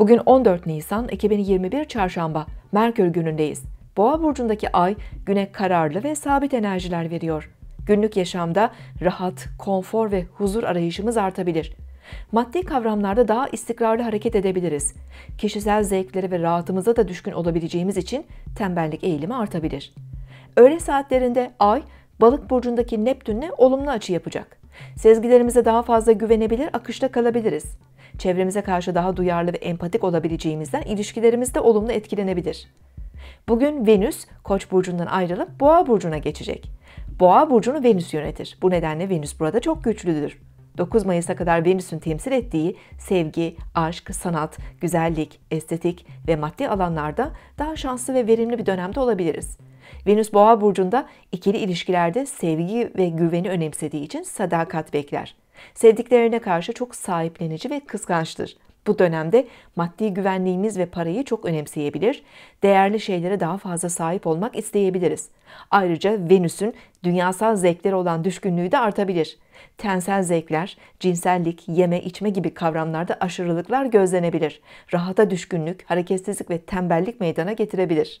Bugün 14 Nisan 2021 Çarşamba, Merkür günündeyiz. Boğa burcundaki ay güne kararlı ve sabit enerjiler veriyor. Günlük yaşamda rahat, konfor ve huzur arayışımız artabilir. Maddi kavramlarda daha istikrarlı hareket edebiliriz. Kişisel zevklere ve rahatımıza da düşkün olabileceğimiz için tembellik eğilimi artabilir. Öğle saatlerinde ay Balık burcundaki Neptün'le olumlu açı yapacak. Sezgilerimize daha fazla güvenebilir, akışta kalabiliriz çevremize karşı daha duyarlı ve empatik olabileceğimizden ilişkilerimizde olumlu etkilenebilir. Bugün Venüs Koç burcundan ayrılıp Boğa burcuna geçecek. Boğa burcunu Venüs yönetir. Bu nedenle Venüs burada çok güçlüdür. 9 Mayıs'a kadar Venüs'ün temsil ettiği sevgi, aşk, sanat, güzellik, estetik ve maddi alanlarda daha şanslı ve verimli bir dönemde olabiliriz. Venüs Boğa burcunda ikili ilişkilerde sevgi ve güveni önemsediği için sadakat bekler. Sevdiklerine karşı çok sahiplenici ve kıskançtır. Bu dönemde maddi güvenliğimiz ve parayı çok önemseyebilir, değerli şeylere daha fazla sahip olmak isteyebiliriz. Ayrıca Venüs'ün dünyasal zevklere olan düşkünlüğü de artabilir. Tensel zevkler, cinsellik, yeme içme gibi kavramlarda aşırılıklar gözlenebilir. Rahata düşkünlük, hareketsizlik ve tembellik meydana getirebilir.